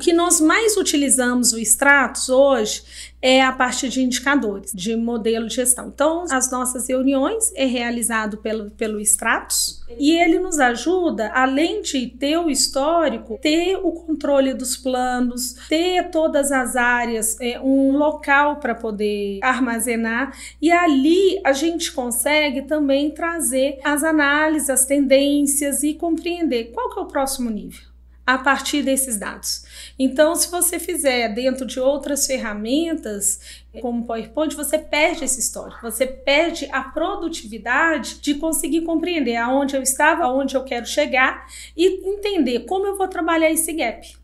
que nós mais utilizamos o extratos hoje é a parte de indicadores, de modelo de gestão. Então, as nossas reuniões é realizado pelo, pelo Stratos e ele nos ajuda, além de ter o histórico, ter o controle dos planos, ter todas as áreas, é, um local para poder armazenar e ali a gente consegue também trazer as análises, as tendências e compreender qual que é o próximo nível a partir desses dados. Então, se você fizer dentro de outras ferramentas, como PowerPoint, você perde esse histórico, você perde a produtividade de conseguir compreender aonde eu estava, aonde eu quero chegar e entender como eu vou trabalhar esse gap.